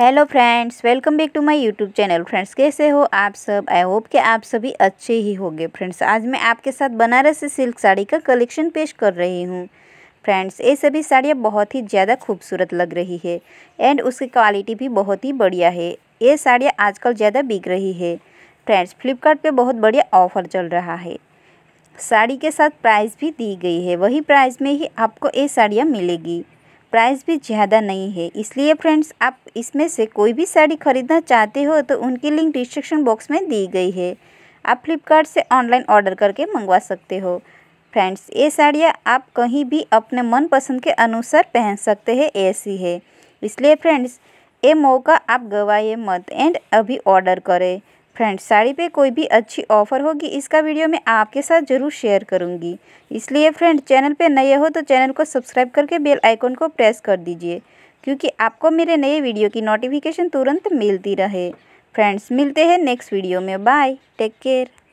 hello friends welcome back to my YouTube channel friends कैसे हो आप सब आई होप कि आप सभी अच्छे ही होंगे फ्रेंड्स आज मैं आपके साथ से सिल्क साड़ी का कलेक्शन पेश कर रही हूँ फ्रेंड्स ये सभी साड़ियाँ बहुत ही ज़्यादा खूबसूरत लग रही है एंड उसकी क्वालिटी भी बहुत ही बढ़िया है ये साड़ियाँ आजकल ज़्यादा बिक रही है फ्रेंड्स फ्लिपकार्ट बहुत बढ़िया ऑफर चल रहा है साड़ी के साथ प्राइस भी दी गई है वही प्राइस में ही आपको ये साड़ियाँ मिलेगी प्राइस भी ज़्यादा नहीं है इसलिए फ्रेंड्स आप इसमें से कोई भी साड़ी खरीदना चाहते हो तो उनकी लिंक डिस्क्रिप्शन बॉक्स में दी गई है आप फ्लिपकार्ट से ऑनलाइन ऑर्डर करके मंगवा सकते हो फ्रेंड्स ये साड़ियाँ आप कहीं भी अपने मनपसंद के अनुसार पहन सकते हैं ऐसी है इसलिए फ्रेंड्स ये मौका आप गवाए मत एंड अभी ऑर्डर करें फ्रेंड्स साड़ी पे कोई भी अच्छी ऑफर होगी इसका वीडियो मैं आपके साथ जरूर शेयर करूंगी इसलिए फ्रेंड चैनल पे नए हो तो चैनल को सब्सक्राइब करके बेल आइकॉन को प्रेस कर दीजिए क्योंकि आपको मेरे नए वीडियो की नोटिफिकेशन तुरंत मिलती रहे फ्रेंड्स मिलते हैं नेक्स्ट वीडियो में बाय टेक केयर